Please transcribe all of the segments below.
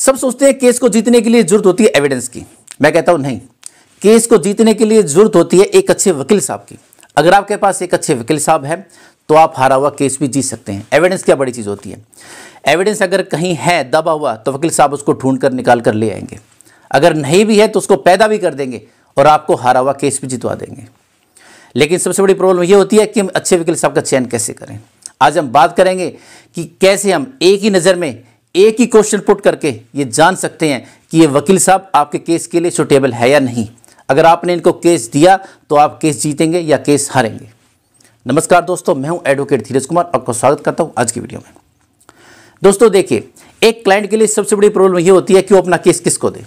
सब सोचते हैं केस को जीतने के लिए जरूरत होती है एविडेंस की मैं कहता हूँ नहीं केस को जीतने के लिए जरूरत होती है एक अच्छे वकील साहब की अगर आपके पास एक अच्छे वकील साहब हैं तो आप हारा हुआ केस भी जीत सकते हैं एविडेंस क्या बड़ी चीज़ होती है एविडेंस अगर कहीं है दबा हुआ तो वकील साहब उसको ढूंढ कर निकाल कर ले आएंगे अगर नहीं भी है तो उसको पैदा भी कर देंगे और आपको हारा हुआ केस भी जितवा देंगे लेकिन सबसे बड़ी प्रॉब्लम यह होती है कि हम अच्छे वकील साहब का चयन कैसे करें आज हम बात करेंगे कि कैसे हम एक ही नज़र में एक ही क्वेश्चन पुट करके ये जान सकते हैं कि ये वकील साहब आपके केस के लिए सुटेबल है या नहीं अगर आपने इनको केस दिया तो आप केस जीतेंगे या केस हारेंगे नमस्कार दोस्तों मैं हूं एडवोकेट धीरज कुमार आपका स्वागत करता हूं आज की वीडियो में दोस्तों देखिए एक क्लाइंट के लिए सबसे बड़ी प्रॉब्लम ये होती है कि वो अपना केस किसको दे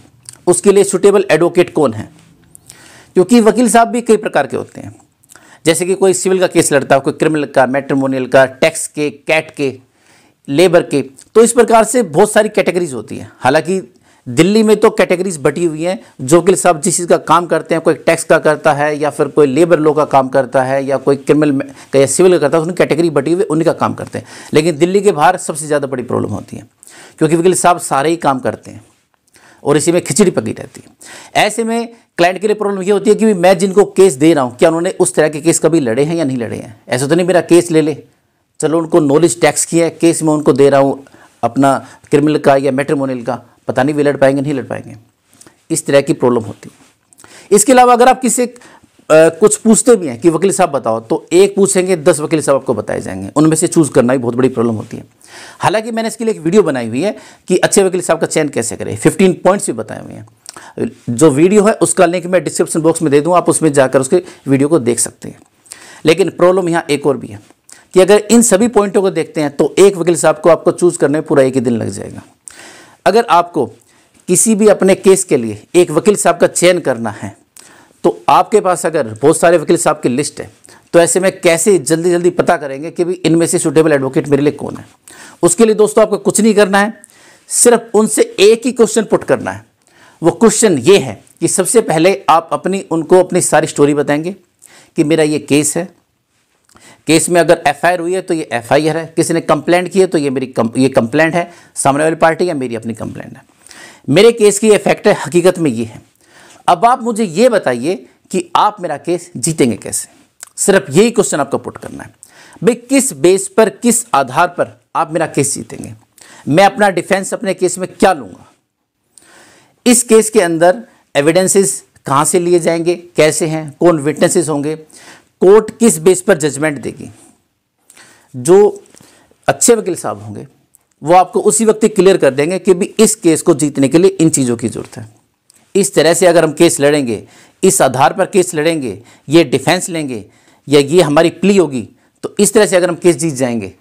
उसके लिए सुटेबल एडवोकेट कौन है क्योंकि वकील साहब भी कई प्रकार के होते हैं जैसे कि कोई सिविल का केस लड़ता है कोई क्रिमिनल का मेट्रोमोनियल का टैक्स के कैट के लेबर के तो इस प्रकार से बहुत सारी कैटेगरीज होती हैं हालांकि दिल्ली में तो कैटेगरीज बटी हुई हैं जो कि साहब जिस चीज़ का काम करते हैं कोई टैक्स का करता है या फिर कोई लेबर लो का काम करता है या कोई क्रिमिनल या सिविल का करता है उनकी कैटेगरी बटी हुई उन्हीं का काम करते हैं लेकिन दिल्ली के बाहर सबसे ज़्यादा बड़ी प्रॉब्लम होती है क्योंकि वकील साहब सारे ही काम करते हैं और इसी में खिचड़ी पकी रहती है ऐसे में क्लाइंट के लिए प्रॉब्लम ये होती है कि मैं जिनको केस दे रहा हूँ क्या उन्होंने उस तरह के केस कभी लड़े हैं या नहीं लड़े हैं ऐसा तो नहीं मेरा केस ले ले चलो उनको नॉलेज टैक्स की है केस में उनको दे रहा हूँ अपना क्रिमिनल का या मेट्रीमोनियल का पता नहीं वे लड़ पाएंगे नहीं लड़ पाएंगे इस तरह की प्रॉब्लम होती है इसके अलावा अगर आप किसी कुछ पूछते भी हैं कि वकील साहब बताओ तो एक पूछेंगे दस वकील साहब आपको बताए जाएंगे उनमें से चूज़ करना भी बहुत बड़ी प्रॉब्लम होती है हालांकि मैंने इसके लिए एक वीडियो बनाई हुई है कि अच्छे वकील साहब का चयन कैसे करें फिफ्टीन पॉइंट्स भी बताए हुए हैं जो वीडियो है उसका लिंक मैं डिस्क्रिप्शन बॉक्स में दे दूँ आप उसमें जाकर उसके वीडियो को देख सकते हैं लेकिन प्रॉब्लम यहाँ एक और भी है कि अगर इन सभी पॉइंटों को देखते हैं तो एक वकील साहब को आपको चूज़ करने में पूरा एक ही दिन लग जाएगा अगर आपको किसी भी अपने केस के लिए एक वकील साहब का चयन करना है तो आपके पास अगर बहुत सारे वकील साहब की लिस्ट है तो ऐसे में कैसे जल्दी जल्दी पता करेंगे कि भी इनमें से सुटेबल एडवोकेट मेरे लिए कौन है उसके लिए दोस्तों आपको कुछ नहीं करना है सिर्फ उनसे एक ही क्वेश्चन पुट करना है वो क्वेश्चन ये है कि सबसे पहले आप अपनी उनको अपनी सारी स्टोरी बताएंगे कि मेरा ये केस है केस में अगर एफ हुई है तो ये एफ है किसी ने कंप्लेंट की है तो ये मेरी कम, ये कंप्लेंट है सामने वाली पार्टी या मेरी अपनी कंप्लेंट है मेरे केस की इफेक्ट है हकीकत में ये है अब आप मुझे ये बताइए कि आप मेरा केस जीतेंगे कैसे सिर्फ यही क्वेश्चन आपको पुट करना है भाई किस बेस पर किस आधार पर आप मेरा केस जीतेंगे मैं अपना डिफेंस अपने केस में क्या लूंगा इस केस के अंदर एविडेंसेस कहाँ से लिए जाएंगे कैसे हैं कौन विटनेसेस होंगे कोर्ट किस बेस पर जजमेंट देगी जो अच्छे वकील साहब होंगे वो आपको उसी वक्त क्लियर कर देंगे कि भी इस केस को जीतने के लिए इन चीज़ों की ज़रूरत है इस तरह से अगर हम केस लड़ेंगे इस आधार पर केस लड़ेंगे ये डिफेंस लेंगे या ये हमारी प्ली होगी तो इस तरह से अगर हम केस जीत जाएंगे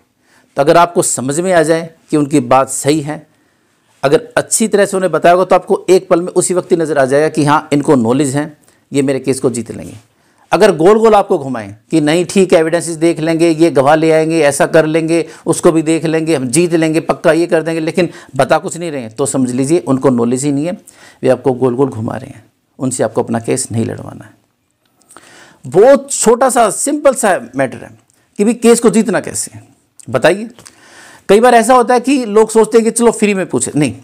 तो अगर आपको समझ में आ जाए कि उनकी बात सही है अगर अच्छी तरह से उन्हें बताया होगा तो आपको एक पल में उसी वक्त ही नज़र आ जाएगा कि हाँ इनको नॉलेज है ये मेरे केस को जीत लेंगे अगर गोल गोल आपको घुमाएं कि नहीं ठीक एविडेंसेस देख लेंगे ये गवाह ले आएंगे ऐसा कर लेंगे उसको भी देख लेंगे हम जीत लेंगे पक्का ये कर देंगे लेकिन बता कुछ नहीं रहे तो समझ लीजिए उनको नॉलेज ही नहीं है वे आपको गोल गोल घुमा रहे हैं उनसे आपको अपना केस नहीं लड़वाना है बहुत छोटा सा सिंपल सा मैटर है कि भाई केस को जीतना कैसे बताइए कई बार ऐसा होता है कि लोग सोचते हैं कि चलो फ्री में पूछे नहीं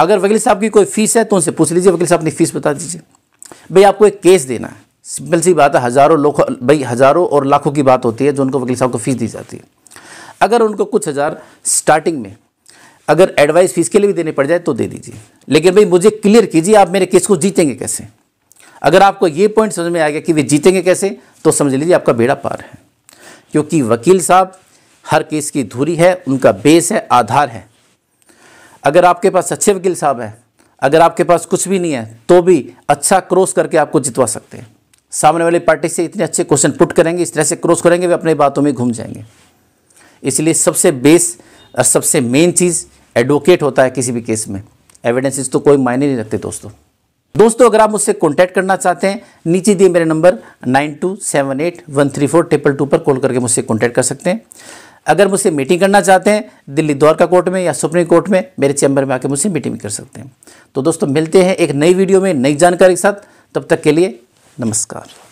अगर वकील साहब की कोई फीस है तो उनसे पूछ लीजिए वकील साहब अपनी फीस बता दीजिए भाई आपको एक केस देना है सिंपल सी बात है हज़ारों लोग भाई हज़ारों और लाखों की बात होती है जो उनको वकील साहब को फ़ीस दी जाती है अगर उनको कुछ हज़ार स्टार्टिंग में अगर एडवाइस फीस के लिए भी देने पड़ जाए तो दे दीजिए लेकिन भाई मुझे क्लियर कीजिए आप मेरे केस को जीतेंगे कैसे अगर आपको ये पॉइंट समझ में आ गया कि वे जीतेंगे कैसे तो समझ लीजिए आपका बेड़ा पार है क्योंकि वकील साहब हर केस की धुरी है उनका बेस है आधार है अगर आपके पास अच्छे वकील साहब हैं अगर आपके पास कुछ भी नहीं है तो भी अच्छा क्रॉस करके आपको जितवा सकते हैं सामने वाली पार्टी से इतने अच्छे क्वेश्चन पुट करेंगे इस तरह से क्रॉस करेंगे वे अपनी बातों में घूम जाएंगे इसलिए सबसे बेस और सबसे मेन चीज़ एडवोकेट होता है किसी भी केस में एविडेंसेस तो कोई मायने नहीं रखते दोस्तों दोस्तों अगर आप मुझसे कॉन्टैक्ट करना चाहते हैं नीचे दिए मेरे number nine two seven eight one three four triple two पर कॉल करके मुझसे कॉन्टैक्ट कर सकते हैं अगर मुझसे मीटिंग करना चाहते हैं दिल्ली द्वारका कोर्ट में या सुप्रीम कोर्ट में मेरे चैम्बर में आकर मुझसे मीटिंग कर सकते हैं तो दोस्तों मिलते हैं एक नई वीडियो में नई जानकारी के साथ तब तक के लिए नमस्कार